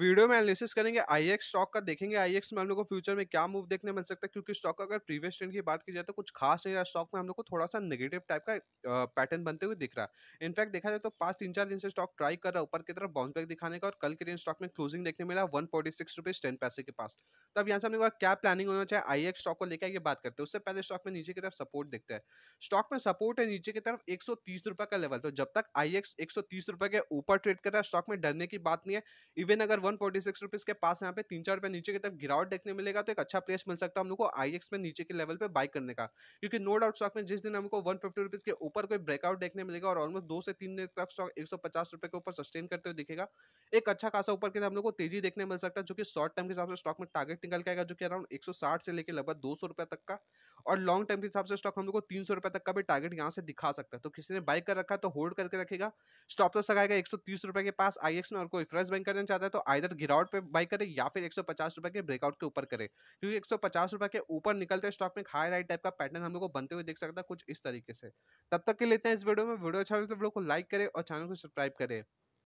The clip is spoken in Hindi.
वीडियो में एनालिसिस करेंगे आई स्टॉक का देखेंगे आई में हम लोग को फ्यूचर में क्या मूव देखने मिल सकता है क्योंकि स्टॉक का अगर प्रीवियस ट्रेंड की बात की जाए तो कुछ खास नहीं रहा स्टॉक में हम लोग को थोड़ा सा नेगेटिव टाइप का पैटर्न बनते हुए दिख रहा है इनफैक्ट देखा जाए तो पास तीन चार दिन से स्टॉक ट्राई कर रहा है ऊपर की तरफ बाउंस बैक दिखाने का और कल के दिन स्टॉक में क्लोजिंग देखने मिला one forty six rupees ten पैसे के पास तो अब यहाँ से हम लोग क्या प्लानिंग होना चाहिए आई स्टॉक को लेकर ये बात करते हैं उससे पहले स्टॉक में नीचे की तरफ सपोर्ट देखते हैं स्टॉक में सपोर्ट है नीचे की तरफ एक सौ तीस रुपये का लेवल तो जब तक आई एक्स एक सौ तीस रुपये के ऊपर ट्रेड कर रहा है स्टॉक में डरने की बात नहीं है इवन अगर वन फोर्टी सिक्स रुपीज के पास यहाँ पे तीन चार रुपए नीचे की तरफ गिरावट देखने मिलेगा तो एक अच्छा प्लेस मिल सकता है हम लोग को आई एक्स में नीचे के लेवल पे बाई करने का क्योंकि नो डाउट स्टॉक में जिस दिन हमको वन फिफ्टी रुपीज के ऊपर कोई ब्रेकआउट देखने मिलेगा और ऑलमोस्ट दो से तीन दिन तक स्टॉक एक सौ पचास रुपए के ऊपर सस्टेन करते हुए दिखेगा एक अच्छा खासा ऊपर के हम लोग को तेजी देखने मिल सकता है जो कि शॉर्ट टर्म के हिसाब से स्टॉक में टारगेट निकल के आएगा जो कि अराउंड 160 से लेकर लगभग दो सौ तक का और लॉन्ग टर्म के हिसाब से स्टॉक हम लोग को तीन सौ तक का भी टारगेट यहाँ से दिखा सकता है तो किसी ने बाइक कर रखा तो होल्ड करके रखेगा स्टॉप तो लगाएगा एक सौ के पास आई में और कोई फ्रेश बैंक करना चाहता है तो आइधर गिरावट पर बाई करे या फिर एक रुपए के ब्रेकआउट के ऊपर करे क्योंकि एक रुपए के ऊपर निकलते स्टॉक में हाई राइट टाइप का पैटर्न हम लोग को बनते हुए देख सकता है कुछ इस तरीके से तब तक के लेते हैं इस वीडियो में वीडियो अच्छा लगे तो वीडियो को लाइक करें और चैनल को सब्सक्राइब करें